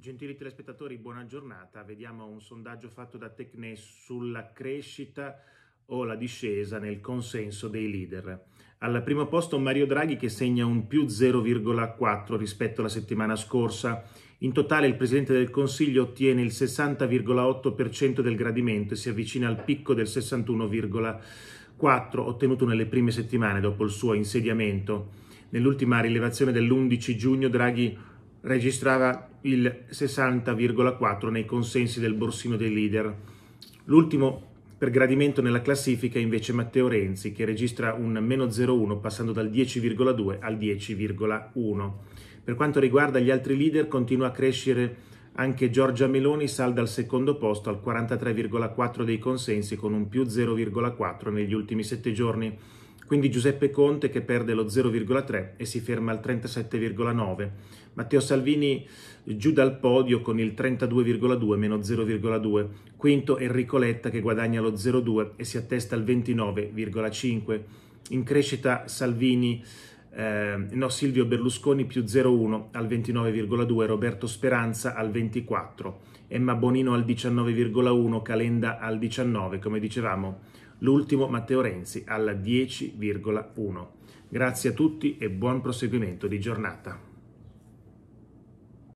Gentili telespettatori, buona giornata. Vediamo un sondaggio fatto da Tecne sulla crescita o la discesa nel consenso dei leader. Al primo posto Mario Draghi che segna un più 0,4 rispetto alla settimana scorsa. In totale il Presidente del Consiglio ottiene il 60,8% del gradimento e si avvicina al picco del 61,4% ottenuto nelle prime settimane dopo il suo insediamento. Nell'ultima rilevazione dell'11 giugno Draghi registrava il 60,4 nei consensi del borsino dei leader. L'ultimo per gradimento nella classifica è invece Matteo Renzi che registra un meno 0,1 passando dal 10,2 al 10,1. Per quanto riguarda gli altri leader continua a crescere anche Giorgia Meloni salda al secondo posto al 43,4 dei consensi con un più 0,4 negli ultimi sette giorni. Quindi Giuseppe Conte che perde lo 0,3 e si ferma al 37,9. Matteo Salvini giù dal podio con il 32,2 meno 0,2. Quinto Enrico Letta che guadagna lo 0,2 e si attesta al 29,5. In crescita Salvini eh, no, Silvio Berlusconi più 0,1 al 29,2, Roberto Speranza al 24, Emma Bonino al 19,1, Calenda al 19, come dicevamo, l'ultimo Matteo Renzi al 10,1. Grazie a tutti e buon proseguimento di giornata.